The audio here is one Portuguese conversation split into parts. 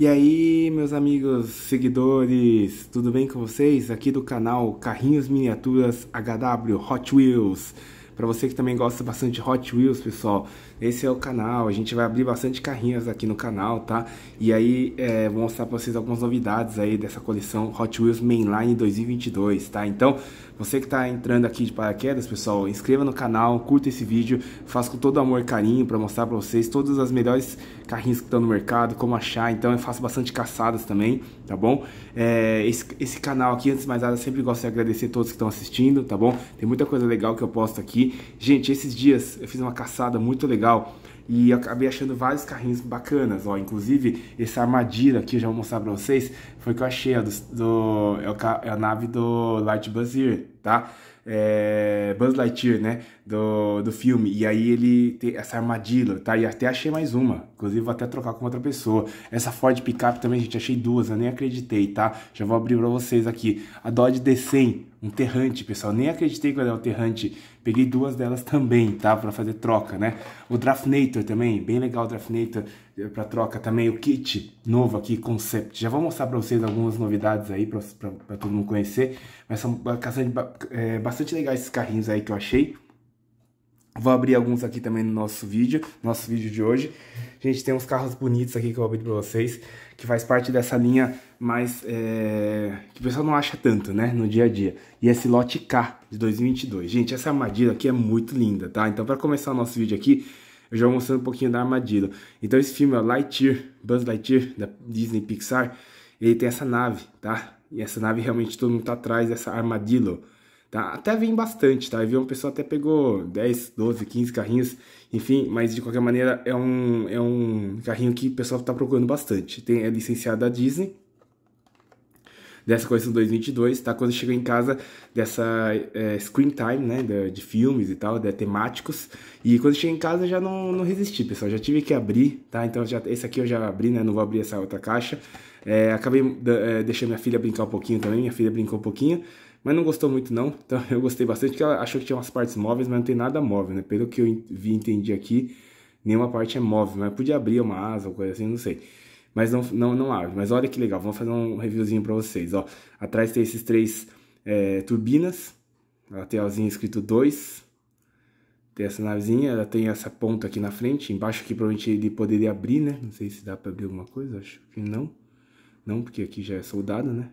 E aí, meus amigos, seguidores, tudo bem com vocês? Aqui do canal Carrinhos Miniaturas HW Hot Wheels. Para você que também gosta bastante de Hot Wheels, pessoal, esse é o canal. A gente vai abrir bastante carrinhos aqui no canal, tá? E aí, é, vou mostrar para vocês algumas novidades aí dessa coleção Hot Wheels Mainline 2022, tá? Então, você que está entrando aqui de paraquedas, pessoal, inscreva no canal, curta esse vídeo, faço com todo amor e carinho para mostrar para vocês todas as melhores carrinhos que estão no mercado, como achar. Então eu faço bastante caçadas também, tá bom? É, esse, esse canal aqui, antes de mais nada, sempre gosto de agradecer a todos que estão assistindo, tá bom? Tem muita coisa legal que eu posto aqui. Gente, esses dias eu fiz uma caçada muito legal. E acabei achando vários carrinhos bacanas, ó. Inclusive, essa armadilha aqui, eu já vou mostrar pra vocês, foi que eu achei, ó, do, do é, é, a nave do Light Buzzir, tá? É, Buzz Lightyear, né, do, do filme, e aí ele tem essa armadilha, tá, e até achei mais uma, inclusive vou até trocar com outra pessoa, essa Ford Pickup também, gente, achei duas, eu nem acreditei, tá, já vou abrir pra vocês aqui, a Dodge D100, um terrante, pessoal. Nem acreditei que era o terrante. Peguei duas delas também, tá? Pra fazer troca, né? O Draftnator também, bem legal o Draftnator eh, pra troca também. O kit novo aqui, Concept. Já vou mostrar pra vocês algumas novidades aí pra, pra, pra todo mundo conhecer. Mas são bastante, eh, é, bastante legais esses carrinhos aí que eu achei. Vou abrir alguns aqui também no nosso vídeo, nosso vídeo de hoje. Gente, tem uns carros bonitos aqui que eu abri pra vocês, que faz parte dessa linha mais... É... que o pessoal não acha tanto, né, no dia a dia. E esse lote K de 2022. Gente, essa armadilha aqui é muito linda, tá? Então, pra começar o nosso vídeo aqui, eu já vou mostrando um pouquinho da armadilha. Então, esse filme, ó, Lightyear, Buzz Lightyear, da Disney Pixar, ele tem essa nave, tá? E essa nave realmente todo mundo tá atrás dessa armadilha, ó Tá? Até vem bastante, tá? Eu vi uma pessoa até pegou 10, 12, 15 carrinhos, enfim, mas de qualquer maneira é um, é um carrinho que o pessoal está procurando bastante. Tem, é licenciado da Disney, dessa coisa coleção 2022, tá? Quando chegou em casa dessa é, screen time, né? De, de, filmes e tal, de temáticos. E quando cheguei em casa já não, não resisti, pessoal. Já tive que abrir, tá? Então já, esse aqui eu já abri, né? Não vou abrir essa outra caixa. É, acabei é, deixando minha filha brincar um pouquinho também. Minha filha brincou um pouquinho mas não gostou muito não. Então eu gostei bastante, porque ela achou que tinha umas partes móveis, mas não tem nada móvel, né? Pelo que eu vi entendi aqui, nenhuma parte é móvel, mas podia abrir uma asa ou coisa assim, não sei. Mas não, não, não abre. Mas olha que legal, vamos fazer um reviewzinho para vocês, ó. Atrás tem esses três é, turbinas, lateralzinho escrito 2. Tem essa navezinha, ela tem essa ponta aqui na frente, embaixo aqui provavelmente ele poderia abrir, né? Não sei se dá para abrir alguma coisa, acho que não. Não, porque aqui já é soldado, né?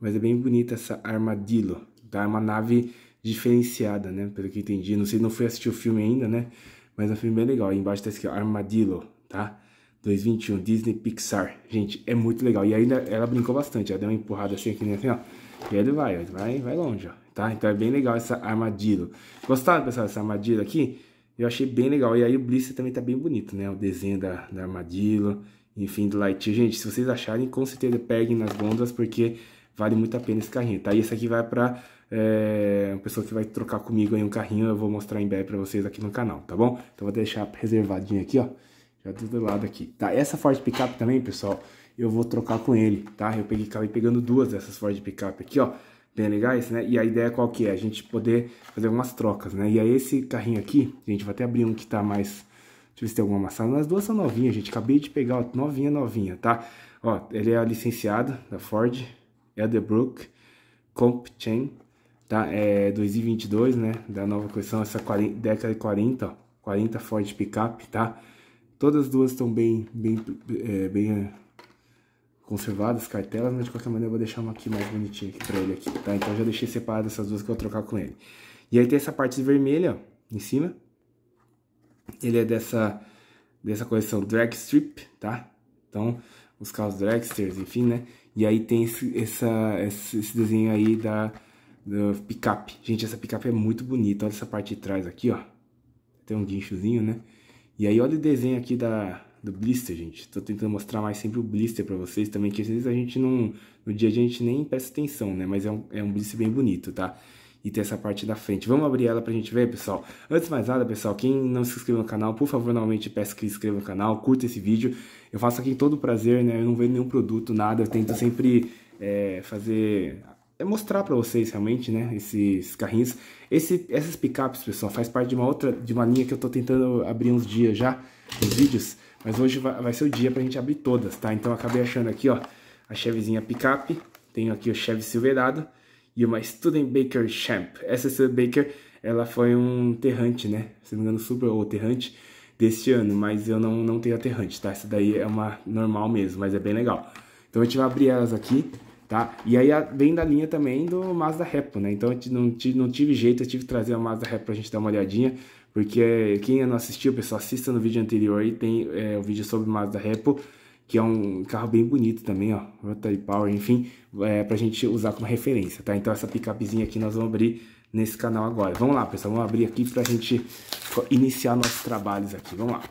Mas é bem bonita essa armadillo, tá? É uma nave diferenciada, né? Pelo que entendi. Não sei, não fui assistir o filme ainda, né? Mas é um filme bem legal. Aí embaixo tá escrito Armadillo, tá? 2021, Disney Pixar. Gente, é muito legal. E ainda ela brincou bastante. Ela deu uma empurrada assim aqui, né? Assim, ó. E ele vai, ele vai, vai longe, ó. Tá? Então é bem legal essa armadillo. Gostaram, pessoal, dessa armadillo aqui? Eu achei bem legal. E aí o Blister também tá bem bonito, né? O desenho da, da enfim, do Light. Gente, se vocês acharem, com certeza peguem nas gôndolas, porque Vale muito a pena esse carrinho, tá? E esse aqui vai pra é, uma pessoa que vai trocar comigo aí um carrinho. Eu vou mostrar em breve pra vocês aqui no canal, tá bom? Então vou deixar reservadinho aqui, ó. Já do lado aqui, tá? Essa Ford Pickup também, pessoal, eu vou trocar com ele, tá? Eu peguei, acabei pegando duas dessas Ford Pickup aqui, ó. Bem legais, né? E a ideia qual que é? A gente poder fazer algumas trocas, né? E aí esse carrinho aqui, a gente vai até abrir um que tá mais... Deixa eu ver se tem alguma amassada. As duas são novinhas, gente. Acabei de pegar, ó, novinha, novinha, tá? Ó, ele é licenciado da Ford, Elderbrook Comp Chain, tá? É 2022, né? Da nova coleção, essa 40, década de 40, ó, 40 Ford Pickup, tá? Todas as duas estão bem, bem, é, bem é, conservadas, cartelas, mas de qualquer maneira eu vou deixar uma aqui mais bonitinha aqui pra ele aqui, tá? Então já deixei separado essas duas que eu vou trocar com ele. E aí tem essa parte vermelha, ó, em cima. Ele é dessa, dessa coleção Drag Strip, tá? Então, os carros Dragsters, enfim, né? E aí tem esse, essa, esse desenho aí da, da picape. Gente, essa picape é muito bonita. Olha essa parte de trás aqui, ó. Tem um guinchozinho, né? E aí olha o desenho aqui da, do blister, gente. Tô tentando mostrar mais sempre o blister para vocês também, que às vezes a gente não... No dia a dia a gente nem presta atenção, né? Mas é um, é um blister bem bonito, tá? e ter essa parte da frente. Vamos abrir ela pra gente ver, pessoal? Antes de mais nada, pessoal, quem não se inscreveu no canal, por favor, novamente peço que se inscreva no canal, curta esse vídeo. Eu faço aqui todo prazer, né? Eu não vendo nenhum produto, nada. Eu tento sempre é, fazer... É mostrar para vocês realmente, né, esses carrinhos. Esse, essas picapes, pessoal, faz parte de uma outra, de uma linha que eu tô tentando abrir uns dias já, nos vídeos. Mas hoje vai, vai ser o dia pra gente abrir todas, tá? Então eu acabei achando aqui, ó, a chevezinha picape. Tenho aqui o Chevy Silverado e uma Student Baker Champ. Essa Student Baker, ela foi um terrante, né? Se não me engano, super ou terrante deste ano, mas eu não, não tenho terrante, tá? Essa daí é uma normal mesmo, mas é bem legal. Então a gente vai abrir elas aqui, tá? E aí vem da linha também do Mazda Repo, né? Então eu não, tive, não tive jeito, eu tive que trazer a Mazda Repo pra gente dar uma olhadinha, porque eh, quem não assistiu, pessoal, assista no vídeo anterior aí, tem é, o vídeo sobre Mazda Repo, que é um carro bem bonito também, ó, Rotary Power, enfim, é, pra gente usar como referência, tá? Então essa picapezinha aqui nós vamos abrir nesse canal agora. Vamos lá, pessoal, vamos abrir aqui pra gente iniciar nossos trabalhos aqui, vamos lá.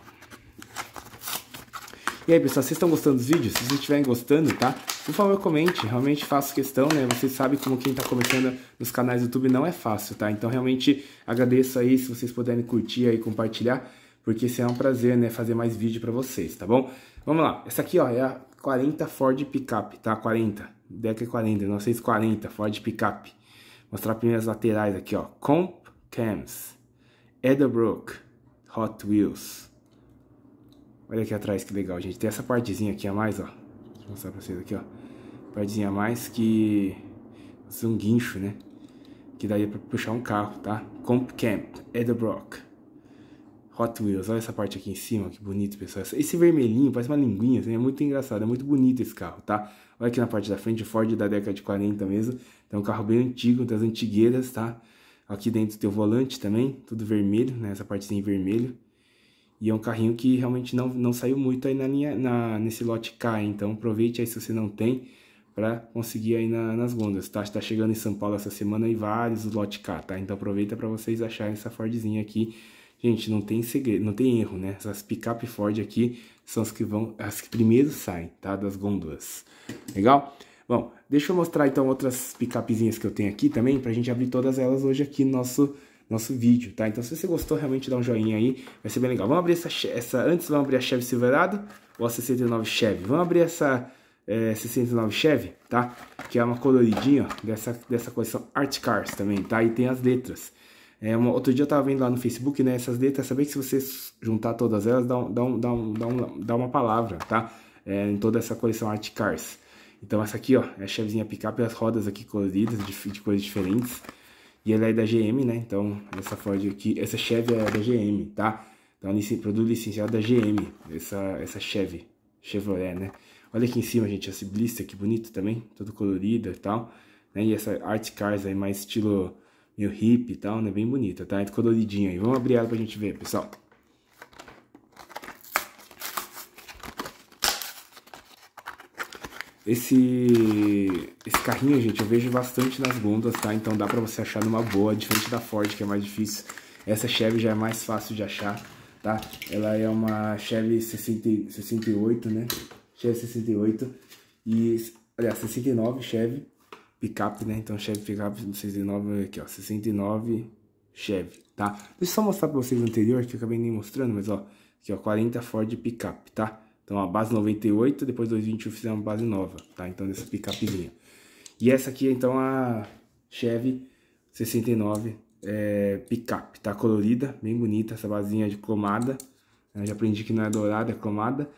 E aí, pessoal, vocês estão gostando dos vídeos? Se vocês estiverem gostando, tá? Por favor, comente, realmente faço questão, né? Vocês sabem como quem tá começando nos canais do YouTube não é fácil, tá? Então, realmente, agradeço aí se vocês puderem curtir e compartilhar porque isso é um prazer, né, fazer mais vídeo para vocês, tá bom? Vamos lá, essa aqui, ó, é a 40 Ford Pickup, tá? 40, década 40, 1940, Ford Pickup. Mostrar primeiras laterais aqui, ó, Comp Cams, Edelbrook, Hot Wheels. Olha aqui atrás que legal, gente, tem essa partezinha aqui a mais, ó, deixa eu mostrar pra vocês aqui, ó, partezinha a mais que... É um guincho, né? Que daria pra puxar um carro, tá? Comp Camp, Edelbrook. Hot Wheels, olha essa parte aqui em cima, que bonito, pessoal. Esse vermelhinho parece uma linguinha, assim, é muito engraçado, é muito bonito esse carro, tá? Olha aqui na parte da frente, Ford da década de 40 mesmo. É um carro bem antigo, das antigueiras, tá? Aqui dentro tem o volante também, tudo vermelho, né? Essa parte em vermelho. E é um carrinho que realmente não, não saiu muito aí na linha, na, nesse lote K, então aproveite aí se você não tem para conseguir aí na, nas gondas, tá? Está chegando em São Paulo essa semana e vários lote K, tá? Então aproveita para vocês acharem essa Fordzinha aqui Gente, não tem segredo, não tem erro, né? Essas picape Ford aqui são as que vão, as que primeiro saem, tá? Das gôndolas. Legal? Bom, deixa eu mostrar então outras picapezinhas que eu tenho aqui também, pra gente abrir todas elas hoje aqui no nosso, nosso vídeo, tá? Então se você gostou, realmente dá um joinha aí, vai ser bem legal. Vamos abrir essa, essa antes vamos abrir a Chevy Silverado ou a 69 Chevy. Vamos abrir essa é, 69 Chevy, tá? Que é uma coloridinha ó, dessa, dessa coleção Art Cars também, tá? E tem as letras. É, uma, outro dia eu tava vendo lá no Facebook, né? Essas letras, saber que se você juntar todas elas, dá, um, dá, um, dá, um, dá, um, dá uma palavra, tá? É, em toda essa coleção Art Cars. Então essa aqui, ó, é a chevezinha picape, as rodas aqui coloridas, de, de cores diferentes. E ela é da GM, né? Então essa Ford aqui, essa Chevy é da GM, tá? Então produto licenciado da GM, essa, essa Chevy, Chevrolet, né? Olha aqui em cima, gente, essa blister, que bonito também, toda colorida e tal. Né? E essa Art Cars aí, mais estilo meio o hip e tal, né? Bem bonita, tá? É coloridinha aí. Vamos abrir ela pra gente ver, pessoal. Esse, esse carrinho, gente, eu vejo bastante nas gondas, tá? Então dá pra você achar numa boa, diferente da Ford, que é mais difícil. Essa Chevy já é mais fácil de achar, tá? Ela é uma Chevy 60, 68, né? Chevy 68 e... Aliás, 69 Chevy picape, né? Então Chevy picape 69 aqui, ó, 69 Chevy, tá? Deixa eu só mostrar pra vocês o anterior, que eu acabei nem mostrando, mas ó, aqui ó, 40 Ford picape, tá? Então a base 98, depois eu fiz uma base nova, tá? Então nessa picapezinha. E essa aqui então a Chevy 69 é, picape, tá? Colorida, bem bonita, essa basinha de cromada. Eu já aprendi que não é dourada, é cromada.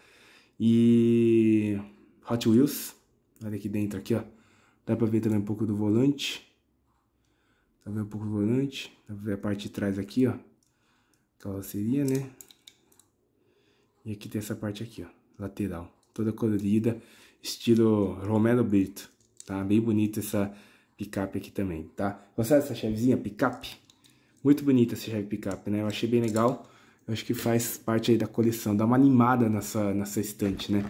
E Hot Wheels, olha aqui dentro aqui, ó. Dá pra ver também um pouco do volante. Dá pra ver um pouco do volante. Dá pra ver a parte de trás aqui, ó. Carroceria, né? E aqui tem essa parte aqui, ó. Lateral. Toda colorida. Estilo Romero Brito. Tá? Bem bonita essa picape aqui também, tá? Gostaram dessa chavezinha picape? Muito bonita essa chave picape, né? Eu achei bem legal. Eu acho que faz parte aí da coleção. Dá uma animada nessa, nessa estante, né?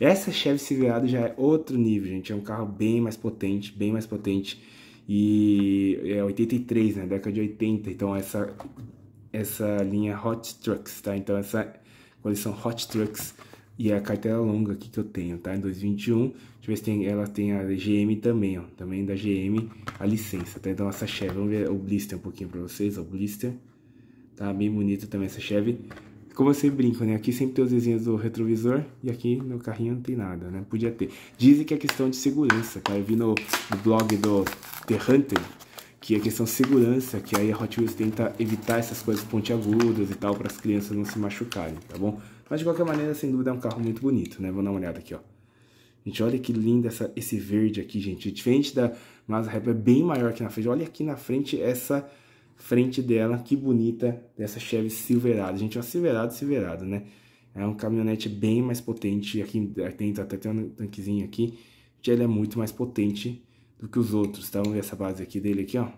Essa Chevy Silverado já é outro nível, gente. É um carro bem mais potente, bem mais potente. E é 83, né? Década de 80. Então essa essa linha Hot Trucks, tá? Então essa coleção Hot Trucks e a cartela longa aqui que eu tenho, tá? Em 2021, deixa eu ver se tem, ela tem a GM também, ó. Também da GM a licença, tá? Então essa Chevy, vamos ver o blister um pouquinho pra vocês, ó, o blister. Tá bem bonito também essa Chevy. Como eu sempre brinco, né? Aqui sempre tem os desenhos do retrovisor e aqui no carrinho não tem nada, né? Podia ter. Dizem que é questão de segurança, cara. Eu vi no, no blog do The Hunter que é questão de segurança, que aí a Hot Wheels tenta evitar essas coisas pontiagudas e tal para as crianças não se machucarem, tá bom? Mas de qualquer maneira, sem dúvida é um carro muito bonito, né? Vou dar uma olhada aqui, ó. Gente, olha que lindo essa, esse verde aqui, gente. Diferente da Mazda Rap, é bem maior aqui na frente. Olha aqui na frente essa frente dela, que bonita dessa Chevy Silverado. Gente, é uma Silverado, Silverado, né? É um caminhonete bem mais potente, aqui dentro até tem um tanquezinho aqui. Gente, ele é muito mais potente do que os outros, tá? Vamos ver essa base aqui dele aqui, ó.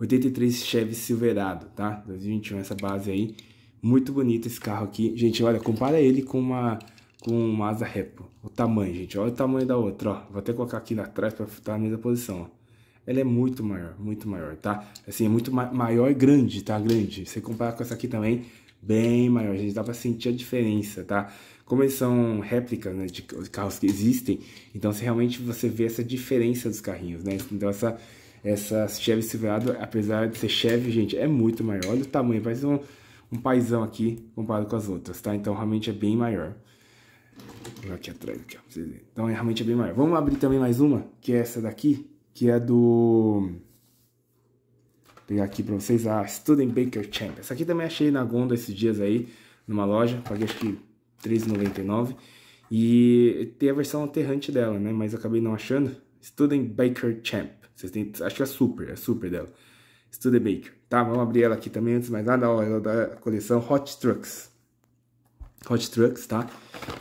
83 Chevy Silverado, tá? 2021 essa base aí. Muito bonito esse carro aqui. Gente, olha, compara ele com uma com uma Asa Repo. O tamanho, gente. Olha o tamanho da outra, ó. Vou até colocar aqui atrás para estar tá na mesma posição, ó ela é muito maior, muito maior, tá? Assim, é muito ma maior e grande, tá? Grande. Você comparar com essa aqui também, bem maior, gente. Dá pra sentir a diferença, tá? Como eles são réplicas né, de carros que existem, então se realmente você vê essa diferença dos carrinhos, né? Então essa, essa Chevy Silverado, apesar de ser Chevy, gente, é muito maior. Olha o tamanho, parece um, um paizão aqui comparado com as outras, tá? Então realmente é bem maior. Vou aqui atrás, aqui, ó, pra vocês verem. Então é, realmente é bem maior. Vamos abrir também mais uma, que é essa daqui que é do... Vou pegar aqui pra vocês, a Student Baker Champ. Essa aqui também achei na Gondo esses dias aí, numa loja, paguei acho que R$3,99. E tem a versão aterrante dela, né? Mas acabei não achando. Student Baker Champ. Vocês têm, acho que é super, é super dela. Student Baker. Tá, vamos abrir ela aqui também, antes de mais nada, ó, ela é da coleção Hot Trucks. Hot Trucks, tá?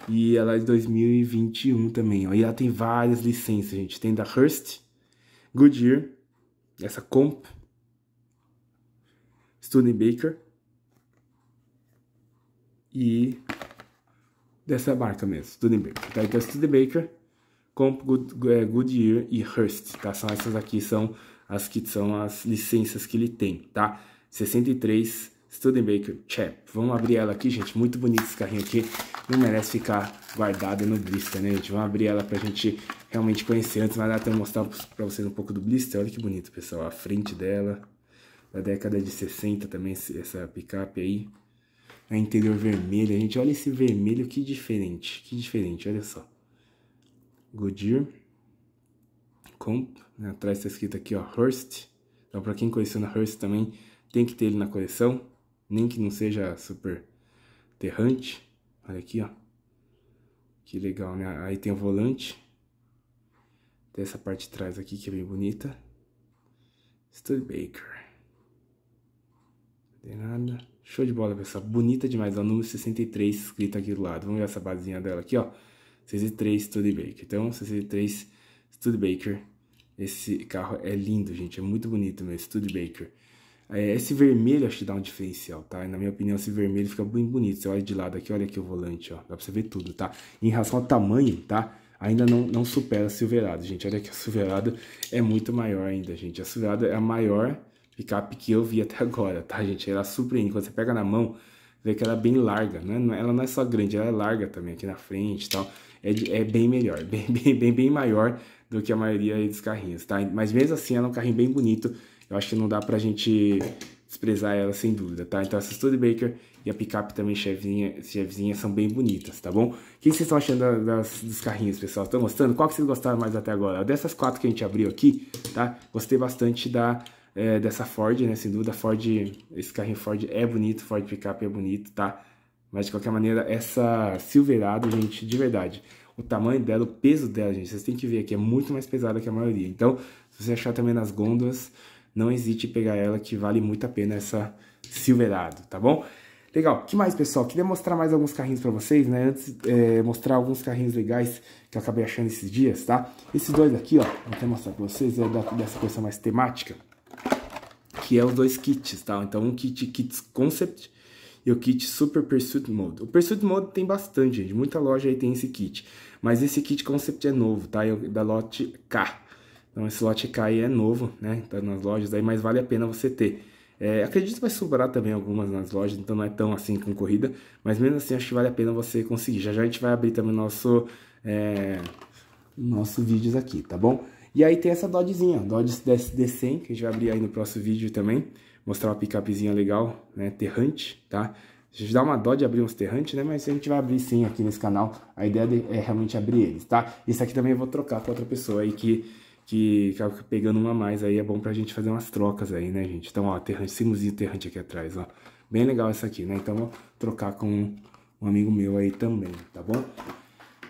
E ela é de 2021 também, ó. E ela tem várias licenças, gente. Tem da Hearst, Goodyear, essa Comp, Studebaker e dessa marca mesmo, Studebaker. Tá? Então, Studebaker, Comp, Good, é, Goodyear e Hearst, tá? São essas aqui, são as que são as licenças que ele tem, tá? 63 Studebaker Chap. Vamos abrir ela aqui, gente. Muito bonito esse carrinho aqui. Não merece ficar guardado no blister, né, gente? Vamos abrir ela pra gente realmente conhecer. Antes, mas até mostrar pra vocês um pouco do blister. Olha que bonito, pessoal. A frente dela. Da década de 60 também, essa picape aí. A interior vermelha. Gente, olha esse vermelho. Que diferente. Que diferente, olha só. Goodyear. Comp. Né? Atrás tá escrito aqui, ó. Hearst. Então, pra quem coleciona Hearst também tem que ter ele na coleção. Nem que não seja super terrante. Olha aqui, ó. Que legal, né? Aí tem o volante. Tem essa parte de trás aqui que é bem bonita. Studebaker. Não tem nada. Show de bola, pessoal. Bonita demais. Ó, número 63 escrito aqui do lado. Vamos ver essa basezinha dela aqui, ó. 63 Studebaker. Então, 63 Studebaker. Esse carro é lindo, gente. É muito bonito mesmo. Studebaker. É, esse vermelho acho que dá um diferencial, tá? na minha opinião, esse vermelho fica bem bonito. Você olha de lado aqui, olha aqui o volante, ó. Dá pra você ver tudo, tá? Em relação ao tamanho, tá? Ainda não, não supera a Silverado, gente. Olha que a Silverado é muito maior ainda, gente. A Silverado é a maior picape que eu vi até agora, tá, gente? Ela surpreende. Quando você pega na mão, vê que ela é bem larga, né? É, ela não é só grande, ela é larga também aqui na frente e tal. É, é bem melhor, bem, bem, bem, bem maior do que a maioria dos carrinhos, tá? Mas mesmo assim, ela é um carrinho bem bonito eu acho que não dá pra gente desprezar ela sem dúvida, tá? Então essa Studebaker e a picape também chevinha, chevinha são bem bonitas, tá bom? O que vocês estão achando das, das, dos carrinhos, pessoal? Estão gostando? Qual que vocês gostaram mais até agora? Dessas quatro que a gente abriu aqui, tá? Gostei bastante da é, dessa Ford, né? Sem dúvida, Ford, esse carrinho Ford é bonito, Ford picape é bonito, tá? Mas de qualquer maneira, essa Silverado, gente, de verdade, o tamanho dela, o peso dela, gente, vocês têm que ver aqui, é muito mais pesada que a maioria. Então, se você achar também nas gôndolas, não hesite em pegar ela que vale muito a pena essa Silverado, tá bom? Legal, que mais pessoal? Queria mostrar mais alguns carrinhos para vocês, né? Antes, é, mostrar alguns carrinhos legais que eu acabei achando esses dias, tá? Esses dois aqui, ó, vou até mostrar para vocês, é da, dessa coisa mais temática, que é os dois kits, tá? Então, um kit Kits Concept e o kit Super Pursuit Mode. O Pursuit Mode tem bastante, gente, muita loja aí tem esse kit, mas esse kit Concept é novo, tá? É da lote K. Então esse lote K aí é novo, né? Tá nas lojas aí, mas vale a pena você ter. É, acredito que vai sobrar também algumas nas lojas, então não é tão assim concorrida, mas mesmo assim acho que vale a pena você conseguir. Já já a gente vai abrir também nosso, é, nosso vídeos aqui, tá bom? E aí tem essa Dodgezinha, Dodge SD100, que a gente vai abrir aí no próximo vídeo também, mostrar uma picapezinha legal, né, terrante, tá? A gente dá uma dó de abrir uns terrantes, né? Mas a gente vai abrir sim aqui nesse canal. A ideia é realmente abrir eles, tá? Isso aqui também eu vou trocar com outra pessoa aí que que acaba pegando uma a mais aí, é bom pra gente fazer umas trocas aí, né, gente? Então, ó, terrante, simozinho terrante aqui atrás, ó. Bem legal essa aqui, né? Então, vou trocar com um amigo meu aí também, tá bom?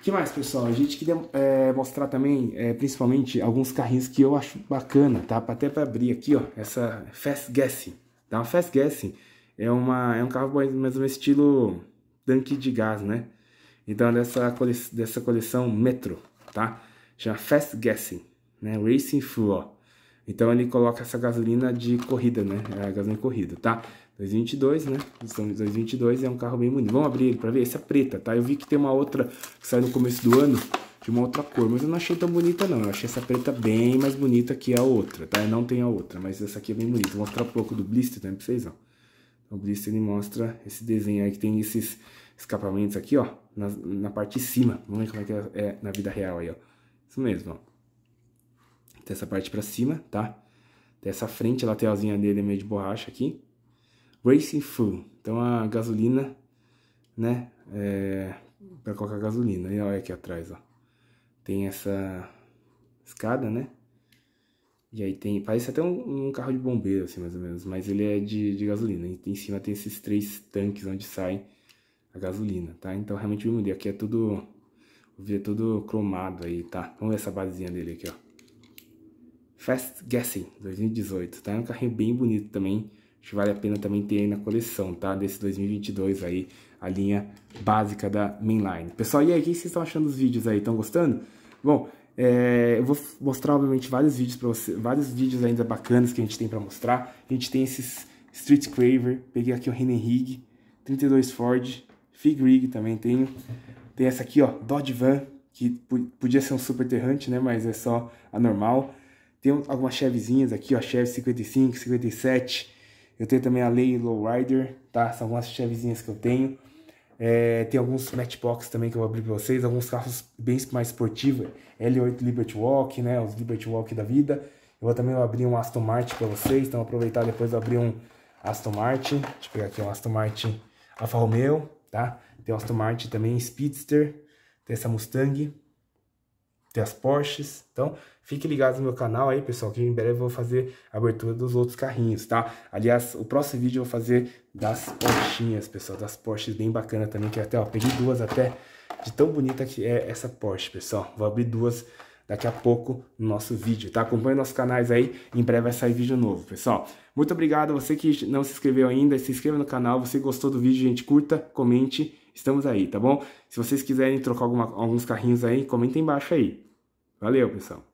que mais, pessoal? A gente queria é, mostrar também, é, principalmente, alguns carrinhos que eu acho bacana, tá? Até pra abrir aqui, ó, essa Fast Guessing, tá? uma Fast Guessing é, uma, é um carro mais ou menos estilo tanque de gás, né? Então, é dessa, cole, dessa coleção Metro, tá? Chama Fast Guessing né? Racing Fuel. Então ele coloca essa gasolina de corrida, né? É a gasolina corrida, tá? 2022, né? São 2022 é um carro bem bonito. Vamos abrir ele para ver. Essa é preta, tá? Eu vi que tem uma outra que sai no começo do ano de uma outra cor, mas eu não achei tão bonita não. Eu achei essa preta bem mais bonita que a outra, tá? Eu não tem a outra, mas essa aqui é bem bonita. Vou mostrar um pouco do blister também tá? pra vocês, ó. O blister ele mostra esse desenho aí que tem esses escapamentos aqui, ó, na, na parte de cima. Vamos ver como é que é, é na vida real aí, ó. Isso mesmo, ó dessa parte para cima, tá? Dessa frente, a lateralzinha dele é meio de borracha aqui. Racing Fuel, então a gasolina, né? É, para colocar gasolina. E olha aqui atrás, ó. Tem essa escada, né? E aí tem, parece até um, um, carro de bombeiro, assim, mais ou menos, mas ele é de, de gasolina. E em cima tem esses três tanques onde sai a gasolina, tá? Então realmente eu mudei. Aqui é tudo, o vidro é tudo cromado aí, tá? Vamos ver essa basezinha dele aqui, ó. Fast Guessing 2018, tá? É um carrinho bem bonito também, acho que vale a pena também ter aí na coleção, tá? Desse 2022 aí, a linha básica da Mainline. Pessoal, e aí, o que vocês estão achando dos vídeos aí? Estão gostando? Bom, é, eu vou mostrar, obviamente, vários vídeos para vocês, vários vídeos ainda bacanas que a gente tem para mostrar. A gente tem esses Street Craver, peguei aqui o Rig, 32 Ford, Fig Rig também tenho. Tem essa aqui, ó, Dodge Van, que podia ser um Super Terrante, né, mas é só a normal. Tem algumas chevezinhas aqui, ó, cheve 55, 57. Eu tenho também a Lay Lowrider, tá? São algumas chevezinhas que eu tenho. É, tem alguns matchbox também que eu vou abrir para vocês, alguns carros bem mais esportivos, L8 Liberty Walk, né, os Liberty Walk da vida. Eu vou também abrir um Aston Martin para vocês, então aproveitar depois abrir um Aston Martin. Deixa eu pegar aqui um Aston Martin Alfa Romeo, tá? Tem o Aston Martin também Speedster, tem essa Mustang, tem as Porsches. Então, fique ligado no meu canal aí, pessoal, que em breve eu vou fazer a abertura dos outros carrinhos, tá? Aliás, o próximo vídeo eu vou fazer das Porschinhas, pessoal, das Porsches bem bacana também, que até, ó, peguei duas até de tão bonita que é essa Porsche, pessoal. Vou abrir duas daqui a pouco no nosso vídeo, tá? Acompanhe nossos canais aí, em breve vai sair vídeo novo, pessoal. Muito obrigado, você que não se inscreveu ainda, se inscreva no canal, você gostou do vídeo, gente, curta, comente, estamos aí, tá bom? Se vocês quiserem trocar alguma, alguns carrinhos aí, comentem embaixo aí. Valeu, pessoal!